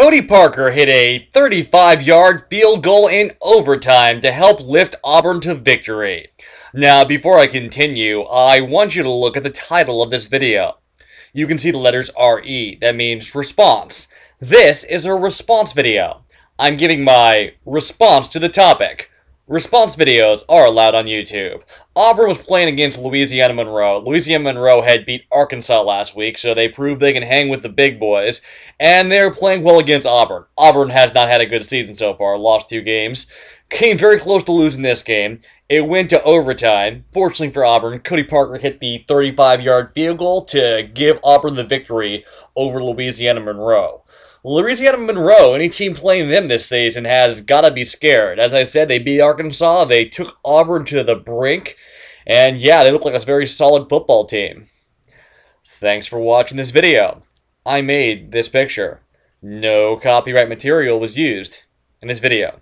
Cody Parker hit a 35 yard field goal in overtime to help lift Auburn to victory. Now, before I continue, I want you to look at the title of this video. You can see the letters RE, that means response. This is a response video. I'm giving my response to the topic. Response videos are allowed on YouTube. Auburn was playing against Louisiana Monroe. Louisiana Monroe had beat Arkansas last week, so they proved they can hang with the big boys. And they're playing well against Auburn. Auburn has not had a good season so far, lost two games came very close to losing this game. It went to overtime. Fortunately for Auburn, Cody Parker hit the 35 yard field goal to give Auburn the victory over Louisiana Monroe. Louisiana Monroe, any team playing them this season, has got to be scared. As I said, they beat Arkansas, they took Auburn to the brink, and yeah, they look like a very solid football team. Thanks for watching this video. I made this picture. No copyright material was used in this video.